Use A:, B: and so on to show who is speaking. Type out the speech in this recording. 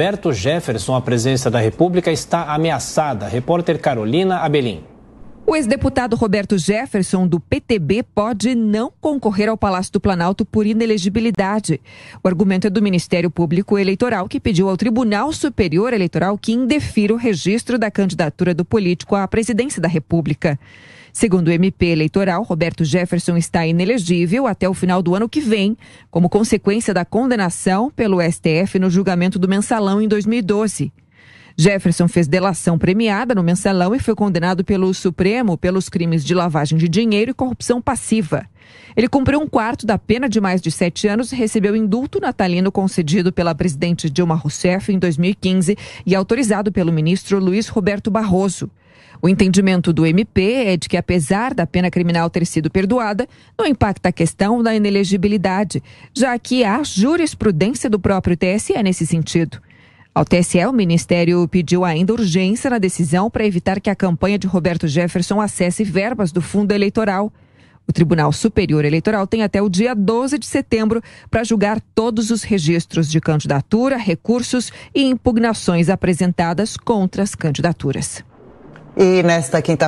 A: Roberto Jefferson, a presença da República está ameaçada. Repórter Carolina Abelim. O ex-deputado Roberto Jefferson, do PTB, pode não concorrer ao Palácio do Planalto por inelegibilidade. O argumento é do Ministério Público Eleitoral, que pediu ao Tribunal Superior Eleitoral que indefira o registro da candidatura do político à presidência da República. Segundo o MP eleitoral, Roberto Jefferson está inelegível até o final do ano que vem, como consequência da condenação pelo STF no julgamento do mensalão em 2012. Jefferson fez delação premiada no mensalão e foi condenado pelo Supremo pelos crimes de lavagem de dinheiro e corrupção passiva. Ele cumpriu um quarto da pena de mais de sete anos e recebeu indulto natalino concedido pela presidente Dilma Rousseff em 2015 e autorizado pelo ministro Luiz Roberto Barroso. O entendimento do MP é de que, apesar da pena criminal ter sido perdoada, não impacta a questão da inelegibilidade, já que há jurisprudência do próprio TSE nesse sentido. Ao TSE, o Ministério pediu ainda urgência na decisão para evitar que a campanha de Roberto Jefferson acesse verbas do fundo eleitoral. O Tribunal Superior Eleitoral tem até o dia 12 de setembro para julgar todos os registros de candidatura, recursos e impugnações apresentadas contra as candidaturas. E nesta quinta